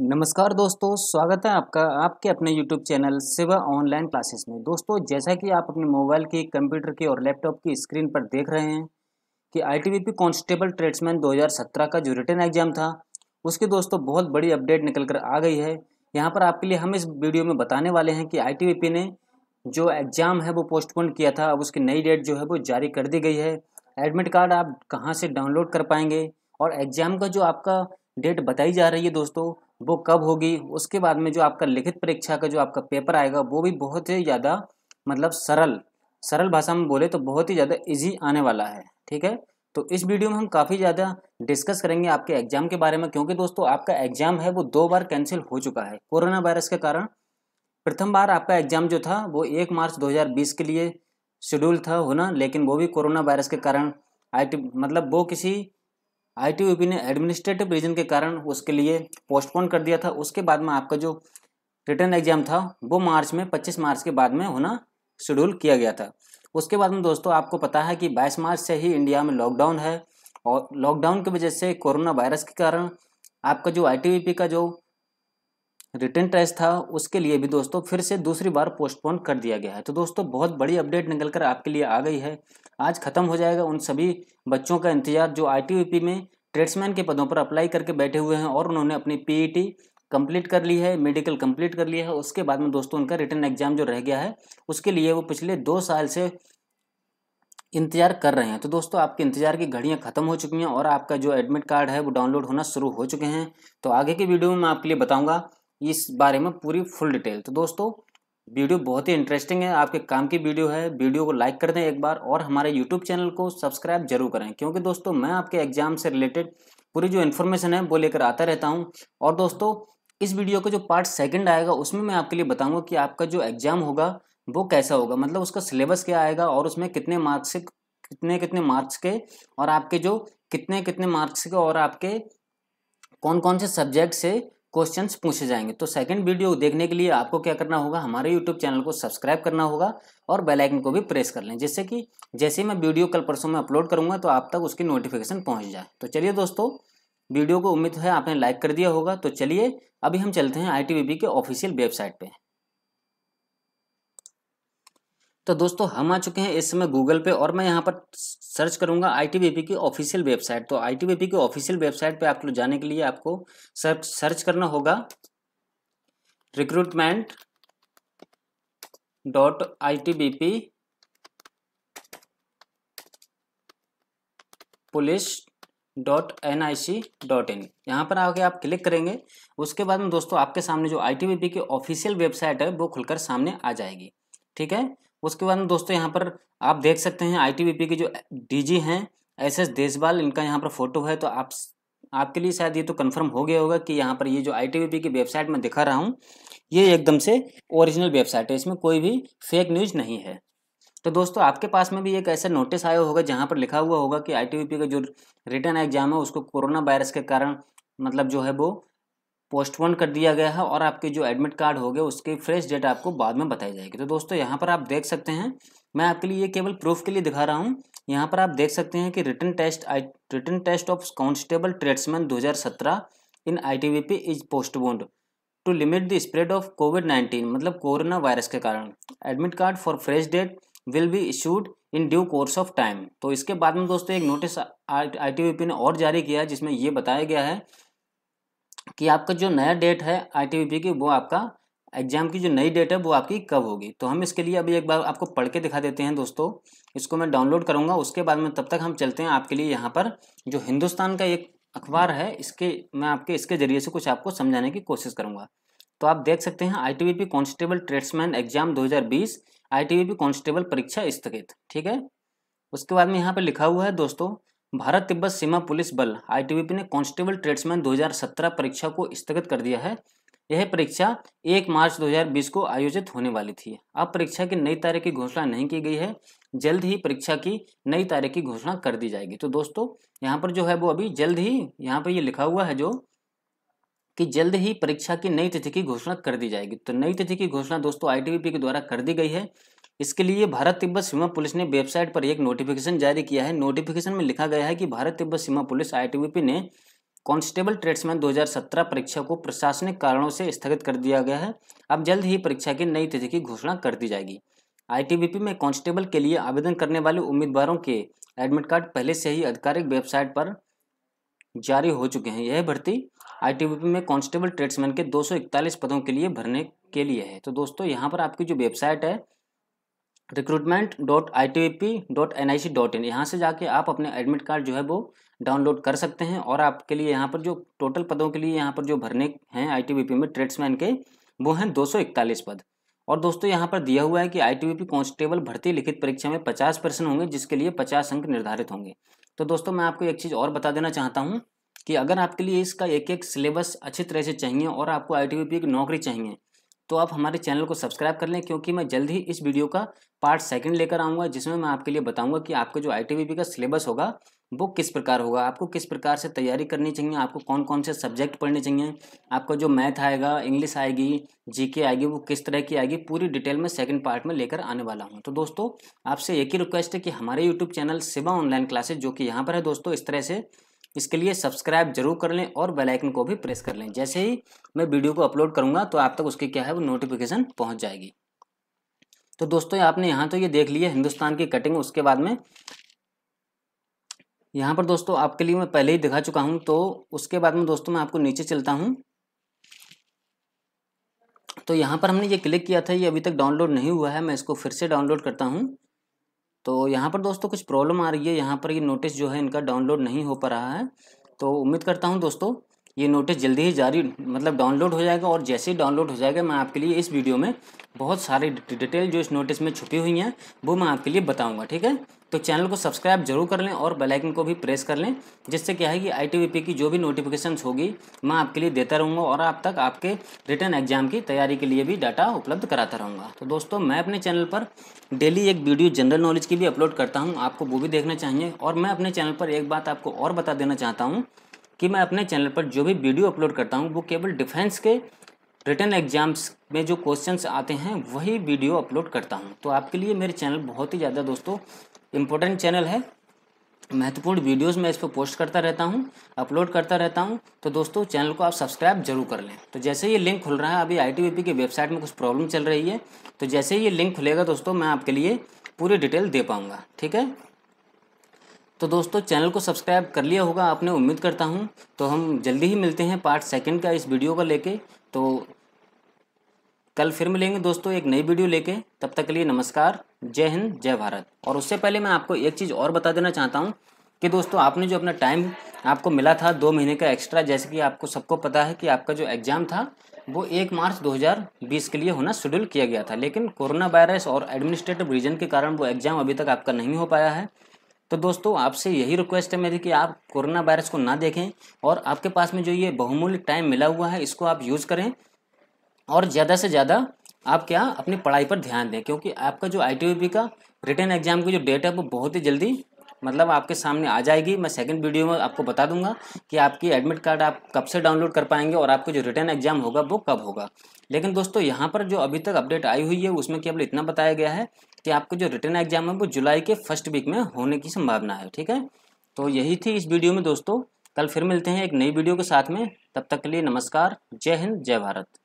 नमस्कार दोस्तों स्वागत है आपका आपके अपने YouTube channel Shiva online classes में दोस्तों जैसा कि आप अपने मोबाइल की कंप्यूटर की और लैपटॉप की स्क्रीन पर देख रहे हैं कि आईटीबीपी कांस्टेबल ट्रेड्समैन 2017 का जो रिटर्न एग्जाम था उसके दोस्तों बहुत बड़ी अपडेट निकल कर आ गई है यहाँ पर आपके लिए हम इस वीडियो में बताने वाले हैं कि आई ने जो एग्ज़ाम है वो पोस्टपोन किया था अब उसकी नई डेट जो है वो जारी कर दी गई है एडमिट कार्ड आप कहाँ से डाउनलोड कर पाएंगे और एग्ज़ाम का जो आपका डेट बताई जा रही है दोस्तों वो कब होगी उसके बाद में जो आपका लिखित परीक्षा का जो आपका पेपर आएगा वो भी बहुत ही ज़्यादा मतलब सरल सरल भाषा में बोले तो बहुत ही ज़्यादा इजी आने वाला है ठीक है तो इस वीडियो में हम काफ़ी ज़्यादा डिस्कस करेंगे आपके एग्जाम के बारे में क्योंकि दोस्तों आपका एग्जाम है वो दो बार कैंसिल हो चुका है कोरोना वायरस के कारण प्रथम बार आपका एग्जाम जो था वो एक मार्च दो के लिए शेड्यूल था होना लेकिन वो भी कोरोना वायरस के कारण आई मतलब वो किसी आईटीबीपी ने एडमिनिस्ट्रेटिव रीजन के कारण उसके लिए पोस्टपोन कर दिया था उसके बाद में आपका जो रिटर्न एग्जाम था वो मार्च में 25 मार्च के बाद में होना शेड्यूल किया गया था उसके बाद में दोस्तों आपको पता है कि 22 मार्च से ही इंडिया में लॉकडाउन है और लॉकडाउन की वजह से कोरोना वायरस के कारण आपका जो आई का जो रिटर्न टेस्ट था उसके लिए भी दोस्तों फिर से दूसरी बार पोस्टपोन कर दिया गया है तो दोस्तों बहुत बड़ी अपडेट निकल कर आपके लिए आ गई है आज खत्म हो जाएगा उन सभी बच्चों का इंतजार जो आई में ट्रेड्समैन के पदों पर अप्लाई करके बैठे हुए हैं और उन्होंने अपनी पीईटी कंप्लीट e कर ली है मेडिकल कंप्लीट कर लिया है उसके बाद में दोस्तों उनका रिटर्न एग्जाम जो रह गया है उसके लिए वो पिछले दो साल से इंतजार कर रहे हैं तो दोस्तों आपके इंतजार की घड़ियां खत्म हो चुकी हैं और आपका जो एडमिट कार्ड है वो डाउनलोड होना शुरू हो चुके हैं तो आगे की वीडियो में मैं आपके लिए बताऊंगा इस बारे में पूरी फुल डिटेल तो दोस्तों वीडियो बहुत ही इंटरेस्टिंग है आपके काम की वीडियो है वीडियो को लाइक कर दें एक बार और हमारे यूट्यूब चैनल को सब्सक्राइब जरूर करें क्योंकि दोस्तों मैं आपके एग्जाम से रिलेटेड पूरी जो इन्फॉर्मेशन है वो लेकर आता रहता हूँ और दोस्तों इस वीडियो का जो पार्ट सेकंड आएगा उसमें मैं आपके लिए बताऊंगा कि आपका जो एग्जाम होगा वो कैसा होगा मतलब उसका सिलेबस क्या आएगा और उसमें कितने मार्क्स कितने कितने मार्क्स के और आपके जो कितने कितने मार्क्स के और आपके कौन कौन से सब्जेक्ट से क्वेश्चंस पूछे जाएंगे तो सेकंड वीडियो देखने के लिए आपको क्या करना होगा हमारे यूट्यूब चैनल को सब्सक्राइब करना होगा और बेल आइकन को भी प्रेस कर लें जिससे कि जैसे मैं वीडियो कल परसों में अपलोड करूंगा तो आप तक उसकी नोटिफिकेशन पहुंच जाए तो चलिए दोस्तों वीडियो को उम्मीद है आपने लाइक कर दिया होगा तो चलिए अभी हम चलते हैं आई के ऑफिशियल वेबसाइट पर तो दोस्तों हम आ चुके हैं इस समय गूगल पे और मैं यहाँ पर सर्च करूंगा आई टी की ऑफिशियल वेबसाइट तो आई टी की ऑफिशियल वेबसाइट पे आप लोग जाने के लिए आपको सर्च सर्च करना होगा recruitment dot I T police dot N I C dot in यहाँ पर आके आप क्लिक करेंगे उसके बाद में दोस्तों आपके सामने जो आई टी की ऑफिशियल वेबसाइट है वो खुलकर सामने आ जाएगी ठीक है उसके बाद में दोस्तों यहाँ पर आप देख सकते हैं आईटीबीपी के जो डीजी हैं एस एस देशपाल इनका यहाँ पर फोटो है तो आप आपके लिए शायद ये तो कंफर्म हो गया होगा कि यहाँ पर ये जो आईटीबीपी की वेबसाइट में दिखा रहा हूँ ये एकदम से ओरिजिनल वेबसाइट है इसमें कोई भी फेक न्यूज़ नहीं है तो दोस्तों आपके पास में भी एक ऐसा नोटिस आया होगा जहाँ पर लिखा हुआ होगा कि आईटीबीपी का जो रिटर्न एग्जाम है उसको कोरोना वायरस के कारण मतलब जो है वो पोस्टपोन कर दिया गया है और आपके जो एडमिट कार्ड हो गए उसके फ्रेश डेट आपको बाद में बताई जाएगी तो दोस्तों यहाँ पर आप देख सकते हैं मैं आपके लिए ये केवल प्रूफ के लिए दिखा रहा हूँ यहाँ पर आप देख सकते हैं कि return test I return test of constable tradesman 2017 in ITBP is postponed to limit the spread of covid 19 मतलब कोरोना वायरस के कारण admit card for fresh date will be issued in due course of time तो इसके बाद में दोस्तों एक notice P ने और जारी किया जिसमें ये बताया गया है कि आपका जो नया डेट है आई की वो आपका एग्जाम की जो नई डेट है वो आपकी कब होगी तो हम इसके लिए अभी एक बार आपको पढ़ के दिखा देते हैं दोस्तों इसको मैं डाउनलोड करूँगा उसके बाद में तब तक हम चलते हैं आपके लिए यहाँ पर जो हिंदुस्तान का एक अखबार है इसके मैं आपके इसके ज़रिए से कुछ आपको समझाने की कोशिश करूँगा तो आप देख सकते हैं I T constable tradesman exam दो आई कांस्टेबल परीक्षा स्थगित ठीक है उसके बाद में यहाँ पर लिखा हुआ है दोस्तों भारत तिब्बत सीमा पुलिस बल आईटीबीपी ने कांस्टेबल ट्रेड्समैन 2017 परीक्षा को स्थगित कर दिया है यह परीक्षा 1 मार्च 2020 को आयोजित होने वाली थी अब परीक्षा की नई तारीख की घोषणा नहीं की गई है जल्द ही परीक्षा की नई तारीख की घोषणा कर दी जाएगी तो दोस्तों यहाँ पर जो है वो अभी जल्द ही यहाँ पर ये यह लिखा हुआ है जो कि जल्द ही परीक्षा की नई तिथि की घोषणा कर दी जाएगी तो नई तिथि की घोषणा दोस्तों आई के द्वारा कर दी गई है इसके लिए भारत तिब्बत सीमा पुलिस ने वेबसाइट पर एक नोटिफिकेशन जारी किया है नोटिफिकेशन में लिखा गया है कि भारत तिब्बत सीमा पुलिस आई ने कांस्टेबल ट्रेड्समैन 2017 परीक्षा को प्रशासनिक कारणों से स्थगित कर दिया गया है अब जल्द ही परीक्षा की नई तिथि की घोषणा कर दी जाएगी आईटीबीपी में कांस्टेबल के लिए आवेदन करने वाले उम्मीदवारों के एडमिट कार्ड पहले से ही आधिकारिक वेबसाइट पर जारी हो चुके हैं यह भर्ती आईटीबीपी में कांस्टेबल ट्रेड्समैन के 241 पदों के लिए भरने के लिए है तो दोस्तों यहाँ पर आपकी जो वेबसाइट है recruitment dot I T P dot N I C dot in यहाँ से जाके आप अपने एडमिट कार्ड जो है वो डाउनलोड कर सकते हैं और आपके लिए यहाँ पर जो टोटल पदों के लिए यहाँ पर जो भरने हैं आई टी पी में ट्रेड्समैन के वो हैं दो सौ इकतालीस पद और दोस्तों यहाँ पर दिया हुआ है कि आई टी पी कांस्टेबल भर्ती लिखित परीक्षा में पचास परसेंट होंगे जिसके लिए पचास अंक निर्धारित होंगे तो दोस्तों मैं आपको एक चीज़ और बता देना चाहता हूँ कि अगर आपके लिए इसका एक एक सिलेबस अच्छी तरह से चाहिए और आपको आई टी पी की नौकरी चाहिए तो आप हमारे चैनल को सब्सक्राइब कर लें क्योंकि मैं जल्द ही इस वीडियो का पार्ट सेकंड लेकर आऊँगा जिसमें मैं आपके लिए बताऊँगा कि आपका जो आई का सिलेबस होगा वो किस प्रकार होगा आपको किस प्रकार से तैयारी करनी चाहिए आपको कौन कौन से सब्जेक्ट पढ़ने चाहिए आपका जो मैथ आएगा इंग्लिश आएगी जीके आएगी वो किस तरह की आएगी पूरी डिटेल में सेकंड पार्ट में लेकर आने वाला हूँ तो दोस्तों आपसे एक ही रिक्वेस्ट है कि हमारे YouTube channel Shiva online classes जो कि यहाँ पर है दोस्तों इस तरह से इसके लिए सब्सक्राइब जरूर कर लें और बेल आइकन को भी प्रेस कर लें जैसे ही मैं वीडियो को अपलोड करूँगा तो आप तक उसकी क्या है वो नोटिफिकेशन पहुँच जाएगी तो दोस्तों आपने यहाँ तो ये देख लिया हिंदुस्तान की कटिंग उसके बाद में यहाँ पर दोस्तों आपके लिए मैं पहले ही दिखा चुका हूँ तो उसके बाद में दोस्तों मैं आपको नीचे चलता हूँ तो यहाँ पर हमने ये क्लिक किया था ये अभी तक डाउनलोड नहीं हुआ है मैं इसको फिर से डाउनलोड करता हूँ तो यहाँ पर दोस्तों कुछ प्रॉब्लम आ रही है यहाँ पर ये नोटिस जो है इनका डाउनलोड नहीं हो पा रहा है तो उम्मीद करता हूँ दोस्तों ये नोटिस जल्दी ही जारी मतलब डाउनलोड हो जाएगा और जैसे ही डाउनलोड हो जाएगा मैं आपके लिए इस वीडियो में बहुत सारी डिटेल जो इस नोटिस में छुपी हुई हैं वो मैं आपके लिए बताऊंगा ठीक है तो चैनल को सब्सक्राइब जरूर कर लें और बेल आइकन को भी प्रेस कर लें जिससे क्या है कि आईटीबीपी की जो भी नोटिफिकेशन होगी मैं आपके लिए देता रहूँगा और आप तक आपके रिटर्न एग्जाम की तैयारी के लिए भी डाटा उपलब्ध कराता रहूँगा तो दोस्तों मैं अपने चैनल पर डेली एक वीडियो जनरल नॉलेज की भी अपलोड करता हूँ आपको वो भी देखना चाहिए और मैं अपने चैनल पर एक बात आपको और बता देना चाहता हूँ कि मैं अपने चैनल पर जो भी वीडियो अपलोड करता हूँ वो केवल डिफेंस के रिटर्न एग्जाम्स में जो क्वेश्चंस आते हैं वही वीडियो अपलोड करता हूँ तो आपके लिए मेरे चैनल बहुत ही ज़्यादा दोस्तों इम्पोर्टेंट चैनल है महत्वपूर्ण वीडियोस मैं इस पर पोस्ट करता रहता हूँ अपलोड करता रहता हूँ तो दोस्तों चैनल को आप सब्सक्राइब जरूर कर लें तो जैसे ये लिंक खुल रहा है अभी आई की वेबसाइट में कुछ प्रॉब्लम चल रही है तो जैसे ये लिंक खुलेगा दोस्तों मैं आपके लिए पूरी डिटेल दे पाऊँगा ठीक है तो दोस्तों चैनल को सब्सक्राइब कर लिया होगा आपने उम्मीद करता हूँ तो हम जल्दी ही मिलते हैं पार्ट सेकंड का इस वीडियो का लेके तो कल फिर मिलेंगे दोस्तों एक नई वीडियो लेके तब तक के लिए नमस्कार जय हिंद जय भारत और उससे पहले मैं आपको एक चीज़ और बता देना चाहता हूँ कि दोस्तों आपने जो अपना टाइम आपको मिला था दो महीने का एक्स्ट्रा जैसे कि आपको सबको पता है कि आपका जो एग्ज़ाम था वो एक मार्च 2020 के लिए होना शेड्यूल किया गया था लेकिन कोरोना वायरस और एडमिनिस्ट्रेटिव रीजन के कारण वो एग्ज़ाम अभी तक आपका नहीं हो पाया है तो दोस्तों आपसे यही रिक्वेस्ट है मेरी कि आप कोरोना वायरस को ना देखें और आपके पास में जो ये बहुमूल्य टाइम मिला हुआ है इसको आप यूज़ करें और ज़्यादा से ज़्यादा आप क्या अपनी पढ़ाई पर ध्यान दें क्योंकि आपका जो आई का रिटर्न एग्जाम की जो डेट है वो बहुत ही जल्दी मतलब आपके सामने आ जाएगी मैं सेकंड वीडियो में आपको बता दूंगा कि आपकी एडमिट कार्ड आप कब से डाउनलोड कर पाएंगे और आपको जो रिटर्न एग्जाम होगा वो कब होगा लेकिन दोस्तों यहाँ पर जो अभी तक अपडेट आई हुई है उसमें केवल इतना बताया गया है कि आपको जो रिटर्न एग्जाम है वो जुलाई के फर्स्ट वीक में होने की संभावना है ठीक है तो यही थी इस वीडियो में दोस्तों कल फिर मिलते हैं एक नई वीडियो के साथ में तब तक के लिए नमस्कार जय हिंद जय भारत